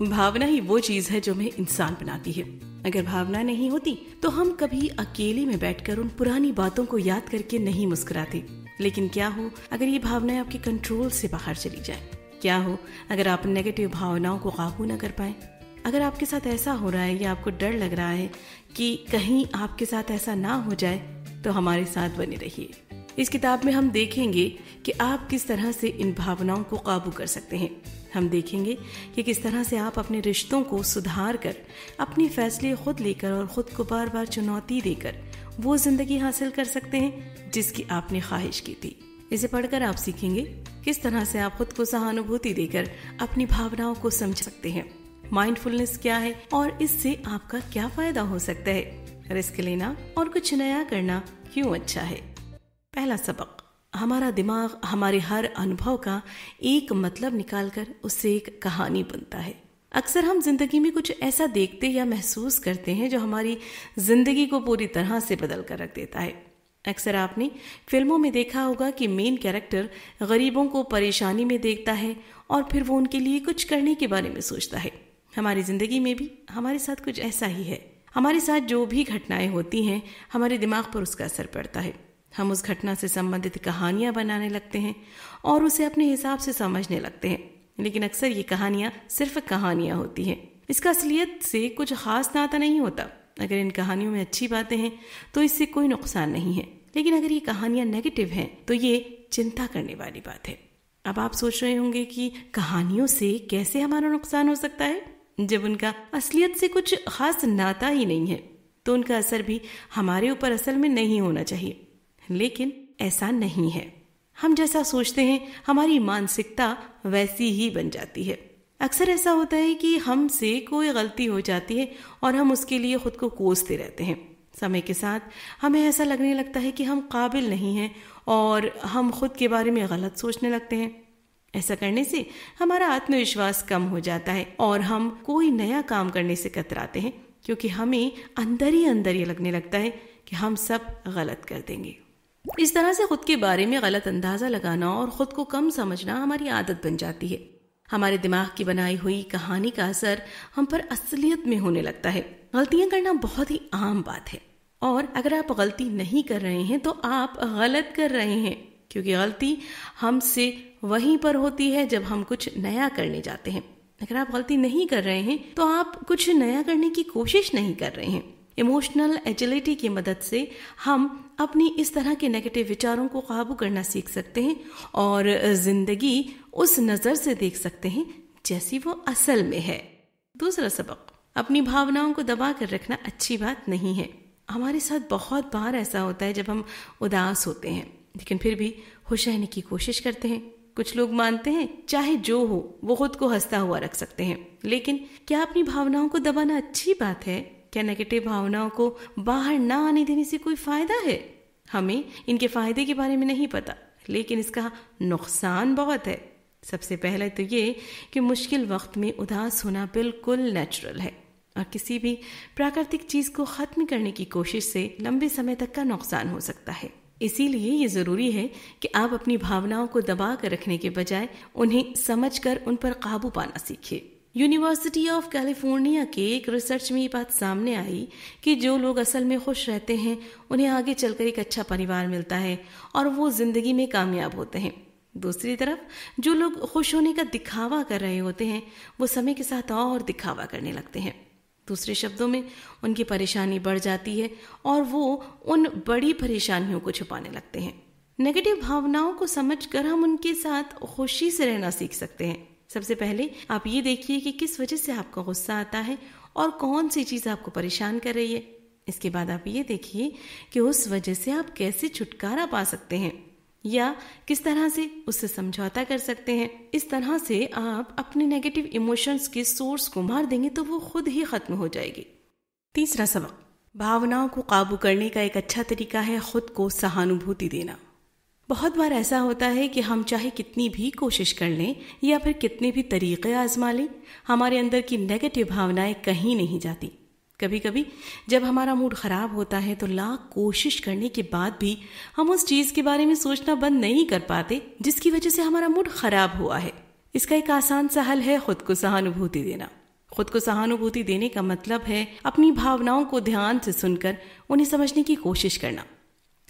भावना ही वो चीज है जो हमें इंसान बनाती है अगर भावना नहीं होती तो हम कभी अकेले में बैठकर उन पुरानी बातों को याद करके नहीं मुस्कुराते लेकिन क्या हो अगर ये भावनाएं आपके कंट्रोल से बाहर चली जाए क्या हो अगर आप नेगेटिव भावनाओं को काबू ना कर पाए अगर आपके साथ ऐसा हो रहा है या आपको डर लग रहा है कि कहीं आपके साथ ऐसा ना हो जाए तो हमारे साथ बने रहिए इस किताब में हम देखेंगे कि आप किस तरह से इन भावनाओं को काबू कर सकते हैं हम देखेंगे कि किस तरह से आप अपने रिश्तों को सुधार कर अपने फैसले खुद लेकर और ख़ुद को बार बार चुनौती देकर वो ज़िंदगी हासिल कर सकते हैं जिसकी आपने ख्वाहिश की थी इसे पढ़कर आप सीखेंगे किस तरह से आप खुद को सहानुभूति देकर अपनी भावनाओं को समझ सकते हैं माइंडफुलनेस क्या है और इससे आपका क्या फायदा हो सकता है रिस्क लेना और कुछ नया करना क्यों अच्छा है पहला सबक हमारा दिमाग हमारे हर अनुभव का एक मतलब निकालकर उससे एक कहानी बनता है अक्सर हम जिंदगी में कुछ ऐसा देखते या महसूस करते हैं जो हमारी जिंदगी को पूरी तरह से बदल कर रख देता है अक्सर आपने फिल्मों में देखा होगा कि मेन कैरेक्टर गरीबों को परेशानी में देखता है और फिर वो उनके लिए कुछ करने के बारे में सोचता है हमारी ज़िंदगी में भी हमारे साथ कुछ ऐसा ही है हमारे साथ जो भी घटनाएं होती हैं हमारे दिमाग पर उसका असर पड़ता है हम उस घटना से संबंधित कहानियां बनाने लगते हैं और उसे अपने हिसाब से समझने लगते हैं लेकिन अक्सर ये कहानियां सिर्फ कहानियां होती हैं इसका असलियत से कुछ खास नाता नहीं होता अगर इन कहानियों में अच्छी बातें हैं तो इससे कोई नुकसान नहीं है लेकिन अगर ये कहानियां नेगेटिव हैं तो ये चिंता करने वाली बात है अब आप सोच रहे होंगे कि कहानियों से कैसे हमारा नुकसान हो सकता है जब उनका असलियत से कुछ खास नाता ही नहीं है तो उनका असर भी हमारे ऊपर असल में नहीं होना चाहिए लेकिन ऐसा नहीं है हम जैसा सोचते हैं हमारी मानसिकता वैसी ही बन जाती है अक्सर ऐसा होता है कि हमसे कोई गलती हो जाती है और हम उसके लिए खुद को कोसते रहते हैं समय के साथ हमें ऐसा लगने लगता है कि हम काबिल नहीं हैं और हम खुद के बारे में गलत सोचने लगते हैं ऐसा करने से हमारा आत्मविश्वास कम हो जाता है और हम कोई नया काम करने से कतराते हैं क्योंकि हमें अंदर ही अंदर ये लगने लगता है कि हम सब गलत कर देंगे इस तरह से खुद के बारे में गलत अंदाज़ा लगाना और ख़ुद को कम समझना हमारी आदत बन जाती है हमारे दिमाग की बनाई हुई कहानी का असर हम पर असलियत में होने लगता है गलतियां करना बहुत ही आम बात है और अगर आप गलती नहीं कर रहे हैं तो आप गलत कर रहे हैं क्योंकि गलती हमसे वहीं पर होती है जब हम कुछ नया करने जाते हैं अगर आप गलती नहीं कर रहे हैं तो आप कुछ नया करने की कोशिश नहीं कर रहे हैं इमोशनल एजिलिटी की मदद से हम अपनी इस तरह के नेगेटिव विचारों को काबू करना सीख सकते हैं और ज़िंदगी उस नज़र से देख सकते हैं जैसी वो असल में है दूसरा सबक अपनी भावनाओं को दबा कर रखना अच्छी बात नहीं है हमारे साथ बहुत बार ऐसा होता है जब हम उदास होते हैं लेकिन फिर भी खुश रहने की कोशिश करते हैं कुछ लोग मानते हैं चाहे जो हो वो खुद को हंसता हुआ रख सकते हैं लेकिन क्या अपनी भावनाओं को दबाना अच्छी बात है क्या नेगेटिव भावनाओं को बाहर ना आने देने से कोई फ़ायदा है हमें इनके फ़ायदे के बारे में नहीं पता लेकिन इसका नुकसान बहुत है सबसे पहले तो ये कि मुश्किल वक्त में उदास होना बिल्कुल नेचुरल है और किसी भी प्राकृतिक चीज़ को ख़त्म करने की कोशिश से लंबे समय तक का नुकसान हो सकता है इसीलिए ये ज़रूरी है कि आप अपनी भावनाओं को दबा कर रखने के बजाय उन्हें समझ कर उन पर काबू पाना सीखें यूनिवर्सिटी ऑफ कैलिफोर्निया के एक रिसर्च में ये बात सामने आई कि जो लोग असल में खुश रहते हैं उन्हें आगे चलकर एक अच्छा परिवार मिलता है और वो जिंदगी में कामयाब होते हैं दूसरी तरफ जो लोग खुश होने का दिखावा कर रहे होते हैं वो समय के साथ और दिखावा करने लगते हैं दूसरे शब्दों में उनकी परेशानी बढ़ जाती है और वो उन बड़ी परेशानियों को छुपाने लगते हैं नेगेटिव भावनाओं को समझकर हम उनके साथ खुशी से रहना सीख सकते हैं सबसे पहले आप ये देखिए कि किस वजह से आपको गुस्सा आता है और कौन सी चीज़ आपको परेशान कर रही है इसके बाद आप ये देखिए कि उस वजह से आप कैसे छुटकारा पा सकते हैं या किस तरह से उससे समझौता कर सकते हैं इस तरह से आप अपने नेगेटिव इमोशंस के सोर्स को मार देंगे तो वो खुद ही खत्म हो जाएगी तीसरा सबक भावनाओं को काबू करने का एक अच्छा तरीका है खुद को सहानुभूति देना बहुत बार ऐसा होता है कि हम चाहे कितनी भी कोशिश कर लें या फिर कितने भी तरीक़े आजमा लें हमारे अंदर की नेगेटिव भावनाएं कहीं नहीं जाती कभी कभी जब हमारा मूड ख़राब होता है तो लाख कोशिश करने के बाद भी हम उस चीज़ के बारे में सोचना बंद नहीं कर पाते जिसकी वजह से हमारा मूड ख़राब हुआ है इसका एक आसान सा हल है खुद को सहानुभूति देना खुद को सहानुभूति देने का मतलब है अपनी भावनाओं को ध्यान से सुनकर उन्हें समझने की कोशिश करना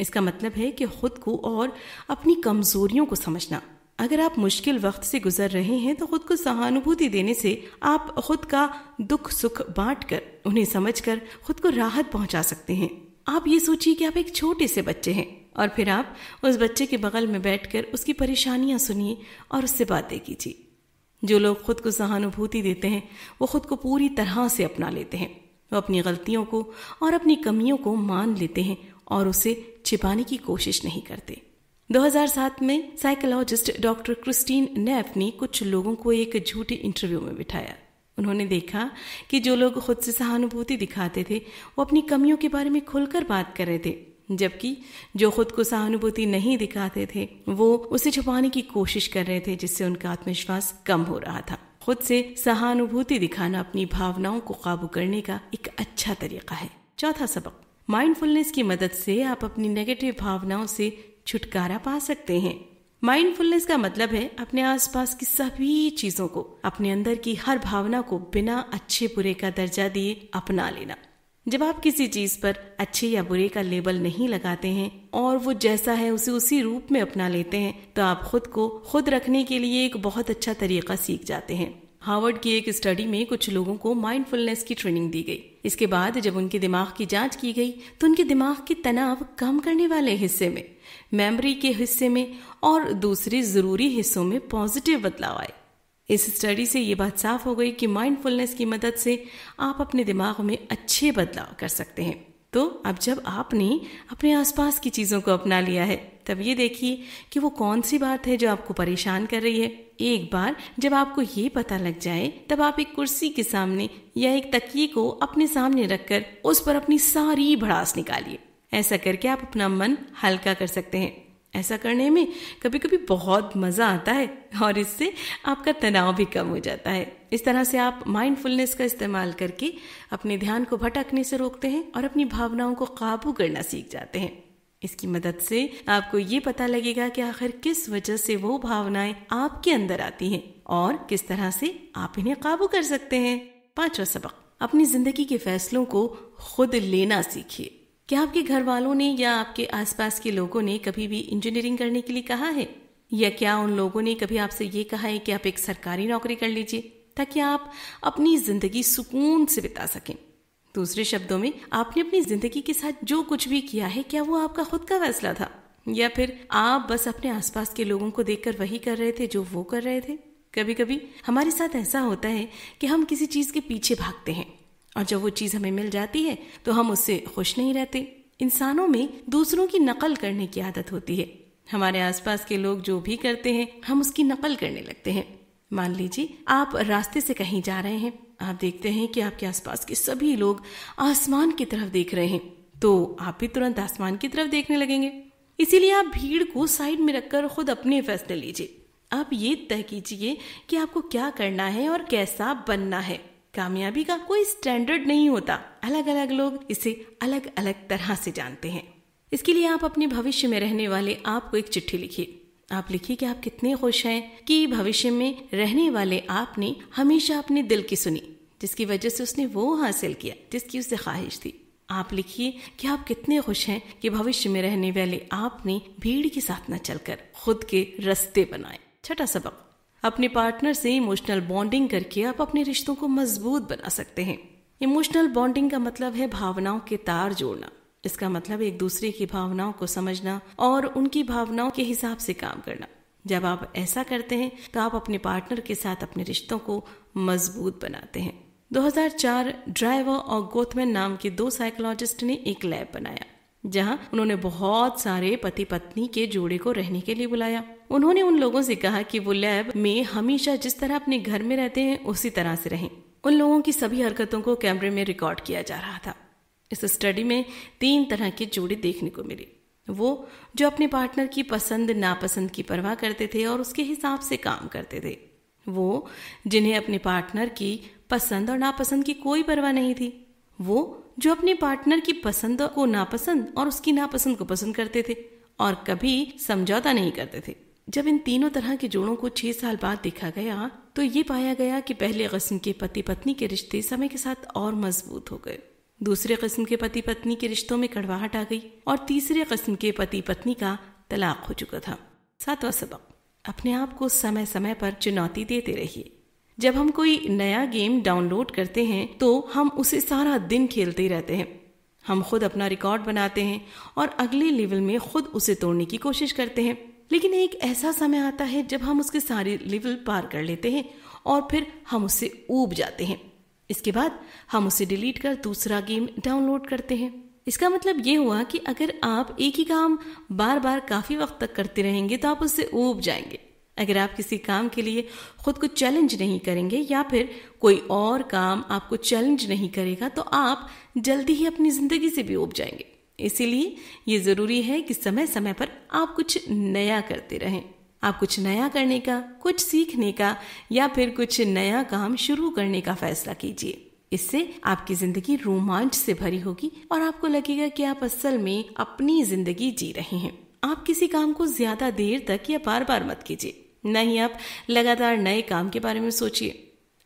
इसका मतलब है कि खुद को और अपनी कमजोरियों को समझना अगर आप मुश्किल वक्त से गुजर रहे हैं तो खुद को सहानुभूति देने से आप खुद का दुख सुख बांट कर उन्हें समझ कर खुद को राहत पहुंचा सकते हैं आप ये सोचिए कि आप एक छोटे से बच्चे हैं और फिर आप उस बच्चे के बगल में बैठकर उसकी परेशानियां सुनिए और उससे बातें कीजिए जो लोग खुद को सहानुभूति देते हैं वो खुद को पूरी तरह से अपना लेते हैं वो अपनी गलतियों को और अपनी कमियों को मान लेते हैं और उसे छिपाने की कोशिश नहीं करते 2007 में साइकोलॉजिस्ट डॉक्टर क्रिस्टीन ने कुछ लोगों को एक झूठे इंटरव्यू में बिठाया उन्होंने देखा कि जो लोग खुद से सहानुभूति दिखाते थे वो अपनी कमियों के बारे में खुलकर बात कर रहे थे जबकि जो खुद को सहानुभूति नहीं दिखाते थे वो उसे छुपाने की कोशिश कर रहे थे जिससे उनका आत्मविश्वास कम हो रहा था खुद से सहानुभूति दिखाना अपनी भावनाओं को काबू करने का एक अच्छा तरीका है चौथा सबक माइंडफुलनेस की मदद से आप अपनी नेगेटिव भावनाओं से छुटकारा पा सकते हैं माइंडफुलनेस का मतलब है अपने आसपास की सभी चीजों को अपने अंदर की हर भावना को बिना अच्छे बुरे का दर्जा दिए अपना लेना जब आप किसी चीज पर अच्छे या बुरे का लेबल नहीं लगाते हैं और वो जैसा है उसे उसी रूप में अपना लेते हैं तो आप खुद को खुद रखने के लिए एक बहुत अच्छा तरीका सीख जाते हैं हार्वर्ड की एक स्टडी में कुछ लोगों को माइंडफुलनेस की ट्रेनिंग दी गई इसके बाद जब उनके दिमाग की जांच की गई तो उनके दिमाग के तनाव कम करने वाले हिस्से में मेमोरी के हिस्से में और दूसरे जरूरी हिस्सों में पॉजिटिव बदलाव आए इस स्टडी से ये बात साफ हो गई कि माइंडफुलनेस की मदद से आप अपने दिमाग में अच्छे बदलाव कर सकते हैं तो अब जब आपने अपने आसपास की चीज़ों को अपना लिया है तब ये देखिए कि वो कौन सी बात है जो आपको परेशान कर रही है एक बार जब आपको ये पता लग जाए तब आप एक कुर्सी के सामने या एक तकिए को अपने सामने रखकर उस पर अपनी सारी भड़ास निकालिए ऐसा करके आप अपना मन हल्का कर सकते हैं ऐसा करने में कभी कभी बहुत मज़ा आता है और इससे आपका तनाव भी कम हो जाता है इस तरह से आप माइंडफुलनेस का इस्तेमाल करके अपने ध्यान को भटकने से रोकते हैं और अपनी भावनाओं को काबू करना सीख जाते हैं इसकी मदद से आपको ये पता लगेगा कि आखिर किस वजह से वो भावनाएं आपके अंदर आती हैं और किस तरह से आप इन्हें काबू कर सकते हैं पांचवा सबक अपनी जिंदगी के फैसलों को खुद लेना सीखिए क्या आपके घर वालों ने या आपके आसपास के लोगों ने कभी भी इंजीनियरिंग करने के लिए कहा है या क्या उन लोगों ने कभी आपसे ये कहा है कि आप एक सरकारी नौकरी कर लीजिए ताकि आप अपनी जिंदगी सुकून से बिता सकें दूसरे शब्दों में आपने अपनी जिंदगी के साथ जो कुछ भी किया है क्या वो आपका खुद का फैसला था या फिर आप बस अपने आसपास के लोगों को देखकर वही कर रहे थे जो वो कर रहे थे कभी कभी हमारे साथ ऐसा होता है कि हम किसी चीज के पीछे भागते हैं और जब वो चीज हमें मिल जाती है तो हम उससे खुश नहीं रहते इंसानों में दूसरों की नकल करने की आदत होती है हमारे आसपास के लोग जो भी करते हैं हम उसकी नकल करने लगते हैं मान लीजिए आप रास्ते से कहीं जा रहे हैं आप देखते हैं कि आपके आसपास के सभी लोग आसमान की तरफ देख रहे हैं तो आप भी तुरंत आसमान की तरफ देखने लगेंगे इसीलिए आप भीड़ को साइड में रखकर खुद अपने फैसले लीजिए आप ये तय कीजिए कि आपको क्या करना है और कैसा बनना है कामयाबी का कोई स्टैंडर्ड नहीं होता अलग अलग लोग इसे अलग अलग तरह से जानते हैं इसके लिए आप अपने भविष्य में रहने वाले आपको एक चिट्ठी लिखिए आप लिखिए कि आप कितने खुश हैं कि भविष्य में रहने वाले आपने हमेशा अपने दिल की सुनी जिसकी वजह से उसने वो हासिल किया जिसकी उससे ख्वाहिश थी आप लिखिए कि आप कितने खुश हैं कि भविष्य में रहने वाले आपने भीड़ के साथ न चलकर खुद के रस्ते बनाए छठा सबक अपने पार्टनर से इमोशनल बॉन्डिंग करके आप अपने रिश्तों को मजबूत बना सकते हैं इमोशनल बॉन्डिंग का मतलब है भावनाओं के तार जोड़ना इसका मतलब एक दूसरे की भावनाओं को समझना और उनकी भावनाओं के हिसाब से काम करना जब आप ऐसा करते हैं तो आप अपने पार्टनर के साथ अपने रिश्तों को मजबूत बनाते हैं 2004 ड्राइवर और गोथमैन नाम के दो साइकोलॉजिस्ट ने एक लैब बनाया जहां उन्होंने बहुत सारे पति पत्नी के जोड़े को रहने के लिए बुलाया उन्होंने उन लोगों से कहा कि वो लैब में हमेशा जिस तरह अपने घर में रहते हैं उसी तरह से रहें उन लोगों की सभी हरकतों को कैमरे में रिकॉर्ड किया जा रहा था इस स्टडी में तीन तरह के जोड़े देखने को मिले वो जो अपने पार्टनर की पसंद नापसंद की परवाह करते थे और उसके हिसाब से काम करते थे वो जिन्हें अपने पार्टनर की पसंद और नापसंद की कोई परवाह नहीं थी वो जो अपने पार्टनर की पसंद को नापसंद और उसकी नापसंद को पसंद करते थे और कभी समझौता नहीं करते थे जब इन तीनों तरह के जोड़ों को छह साल बाद देखा गया तो ये पाया गया कि पहले कस्म के पति पत्नी के रिश्ते समय के साथ और मजबूत हो गए दूसरे कस्म के पति पत्नी के रिश्तों में कड़वाहट आ गई और तीसरे कस्म के पति पत्नी का तलाक हो चुका था सातवा सबक अपने आप को समय समय पर चुनौती देते रहिए जब हम कोई नया गेम डाउनलोड करते हैं तो हम उसे सारा दिन खेलते रहते हैं हम खुद अपना रिकॉर्ड बनाते हैं और अगले लेवल में खुद उसे तोड़ने की कोशिश करते हैं लेकिन एक ऐसा समय आता है जब हम उसके सारे लेवल पार कर लेते हैं और फिर हम उससे ऊब जाते हैं इसके बाद हम उसे डिलीट कर दूसरा गेम डाउनलोड करते हैं इसका मतलब ये हुआ कि अगर आप एक ही काम बार बार काफ़ी वक्त तक करते रहेंगे तो आप उससे ऊब जाएंगे अगर आप किसी काम के लिए खुद को चैलेंज नहीं करेंगे या फिर कोई और काम आपको चैलेंज नहीं करेगा तो आप जल्दी ही अपनी ज़िंदगी से भी ऊब जाएंगे इसीलिए ये ज़रूरी है कि समय समय पर आप कुछ नया करते रहें आप कुछ नया करने का कुछ सीखने का या फिर कुछ नया काम शुरू करने का फैसला कीजिए इससे आपकी जिंदगी रोमांच से भरी होगी और आपको लगेगा कि आप असल में अपनी जिंदगी जी रहे हैं आप किसी काम को ज्यादा देर तक या बार बार मत कीजिए नहीं आप लगातार नए काम के बारे में सोचिए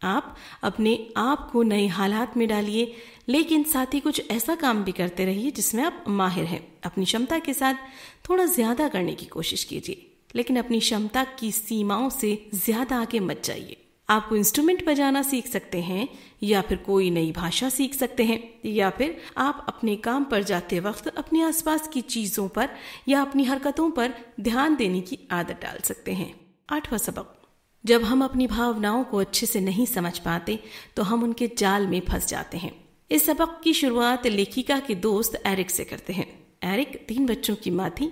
आप अपने आप को नए हालात में डालिए लेकिन साथ ही कुछ ऐसा काम भी करते रहिए जिसमें आप माहिर हैं अपनी क्षमता के साथ थोड़ा ज्यादा करने की कोशिश कीजिए लेकिन अपनी क्षमता की सीमाओं से ज्यादा आगे मत जाइए आपको इंस्ट्रूमेंट बजाना सीख सकते हैं या फिर कोई नई भाषा सीख सकते हैं या फिर आप अपने काम पर जाते वक्त अपने आसपास की चीज़ों पर या अपनी हरकतों पर ध्यान देने की आदत डाल सकते हैं आठवां सबक जब हम अपनी भावनाओं को अच्छे से नहीं समझ पाते तो हम उनके जाल में फंस जाते हैं इस सबक की शुरुआत लेखिका के दोस्त एरिक से करते हैं एरिक तीन बच्चों की माँ थी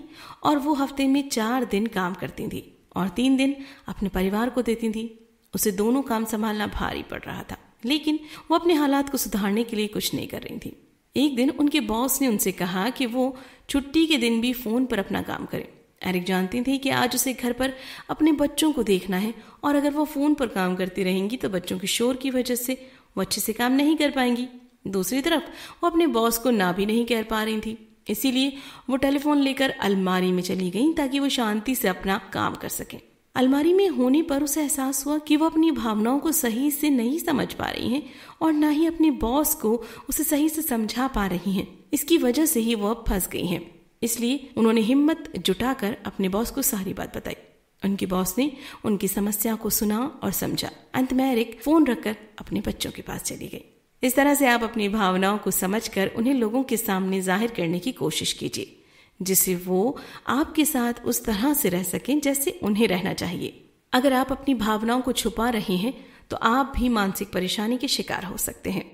और वो हफ्ते में चार दिन काम करती थी और तीन दिन अपने परिवार को देती थी उसे दोनों काम संभालना भारी पड़ रहा था लेकिन वो अपने हालात को सुधारने के लिए कुछ नहीं कर रही थी एक दिन उनके बॉस ने उनसे कहा कि वो छुट्टी के दिन भी फ़ोन पर अपना काम करें एरिक जानती थी कि आज उसे घर पर अपने बच्चों को देखना है और अगर वो फ़ोन पर काम करती रहेंगी तो बच्चों के शोर की वजह से वो अच्छे से काम नहीं कर पाएंगी दूसरी तरफ वो अपने बॉस को ना भी नहीं कह पा रही थी इसीलिए वो टेलीफोन लेकर अलमारी में चली गई ताकि वो शांति से अपना काम कर सके अलमारी में होने पर उसे एहसास हुआ कि वो अपनी भावनाओं को सही से नहीं समझ पा रही हैं और ना ही अपने बॉस को उसे सही से समझा पा रही हैं इसकी वजह से ही वह फंस गई हैं इसलिए उन्होंने हिम्मत जुटाकर अपने बॉस को सारी बात बताई उनके बॉस ने उनकी समस्या को सुना और समझा अंत में एरिक फोन रखकर अपने बच्चों के पास चली गई इस तरह से आप अपनी भावनाओं को समझकर उन्हें लोगों के सामने जाहिर करने की कोशिश कीजिए जिससे वो आपके साथ उस तरह से रह सकें जैसे उन्हें रहना चाहिए अगर आप अपनी भावनाओं को छुपा रहे हैं तो आप भी मानसिक परेशानी के शिकार हो सकते हैं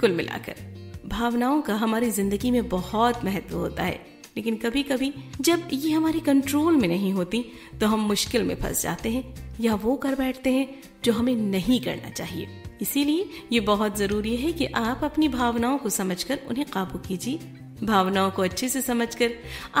कुल मिलाकर भावनाओं का हमारी जिंदगी में बहुत महत्व होता है लेकिन कभी कभी जब ये हमारे कंट्रोल में नहीं होती तो हम मुश्किल में फंस जाते हैं या वो कर बैठते हैं जो हमें नहीं करना चाहिए इसीलिए ये बहुत ज़रूरी है कि आप अपनी भावनाओं को समझकर उन्हें काबू कीजिए भावनाओं को अच्छे से समझकर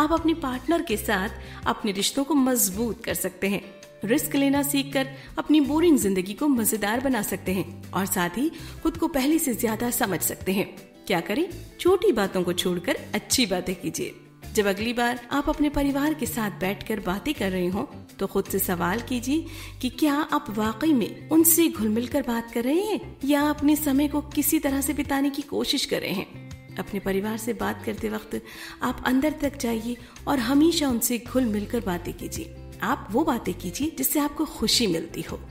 आप अपने पार्टनर के साथ अपने रिश्तों को मजबूत कर सकते हैं रिस्क लेना सीखकर अपनी बोरिंग जिंदगी को मजेदार बना सकते हैं और साथ ही खुद को पहले से ज्यादा समझ सकते हैं क्या करें छोटी बातों को छोड़कर अच्छी बातें कीजिए जब अगली बार आप अपने परिवार के साथ बैठकर बातें कर रहे हो तो खुद से सवाल कीजिए कि क्या आप वाकई में उनसे घुल मिल कर बात कर रहे हैं या अपने समय को किसी तरह से बिताने की कोशिश कर रहे हैं अपने परिवार से बात करते वक्त आप अंदर तक जाइए और हमेशा उनसे घुल मिलकर बातें कीजिए आप वो बातें कीजिए जिससे आपको खुशी मिलती हो